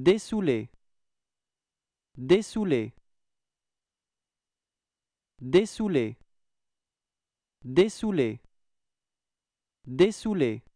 Dessouler. Dessouler. dessoulé, dessoulé, dessoulé.